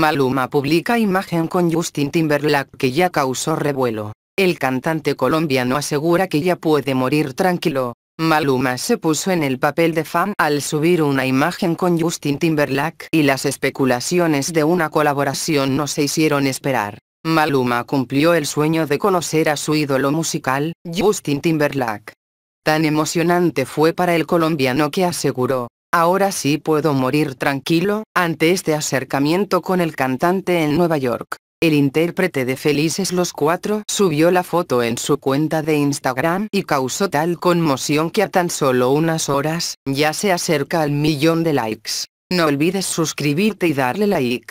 Maluma publica imagen con Justin Timberlake que ya causó revuelo. El cantante colombiano asegura que ya puede morir tranquilo. Maluma se puso en el papel de fan al subir una imagen con Justin Timberlake y las especulaciones de una colaboración no se hicieron esperar. Maluma cumplió el sueño de conocer a su ídolo musical, Justin Timberlake. Tan emocionante fue para el colombiano que aseguró, Ahora sí puedo morir tranquilo, ante este acercamiento con el cantante en Nueva York. El intérprete de Felices los Cuatro subió la foto en su cuenta de Instagram y causó tal conmoción que a tan solo unas horas, ya se acerca al millón de likes. No olvides suscribirte y darle like.